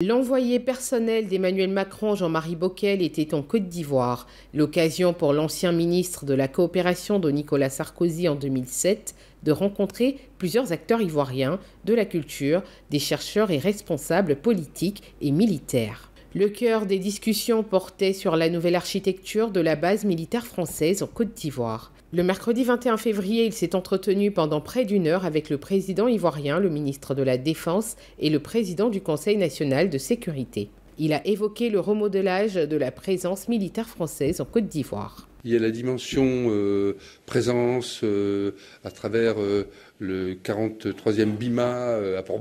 L'envoyé personnel d'Emmanuel Macron, Jean-Marie Bockel, était en Côte d'Ivoire. L'occasion pour l'ancien ministre de la Coopération de Nicolas Sarkozy en 2007 de rencontrer plusieurs acteurs ivoiriens de la culture, des chercheurs et responsables politiques et militaires. Le cœur des discussions portait sur la nouvelle architecture de la base militaire française en Côte d'Ivoire. Le mercredi 21 février, il s'est entretenu pendant près d'une heure avec le président ivoirien, le ministre de la Défense et le président du Conseil national de sécurité. Il a évoqué le remodelage de la présence militaire française en Côte d'Ivoire. Il y a la dimension euh, présence euh, à travers euh, le 43e BIMA à port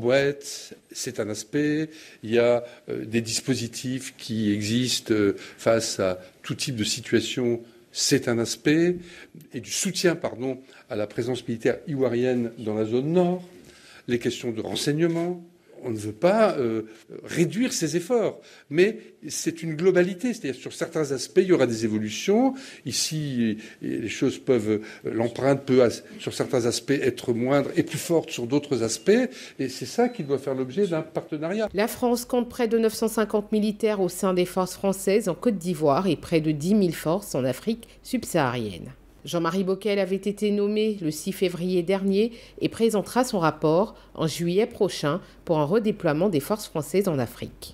C'est un aspect. Il y a des dispositifs qui existent face à tout type de situation. C'est un aspect. Et du soutien, pardon, à la présence militaire ivoirienne dans la zone nord. Les questions de renseignement, on ne veut pas euh, réduire ces efforts, mais c'est une globalité, c'est-à-dire sur certains aspects, il y aura des évolutions. Ici, les choses peuvent, euh, l'empreinte peut, sur certains aspects, être moindre et plus forte sur d'autres aspects, et c'est ça qui doit faire l'objet d'un partenariat. La France compte près de 950 militaires au sein des forces françaises en Côte d'Ivoire et près de 10 000 forces en Afrique subsaharienne. Jean-Marie Bockel avait été nommé le 6 février dernier et présentera son rapport en juillet prochain pour un redéploiement des forces françaises en Afrique.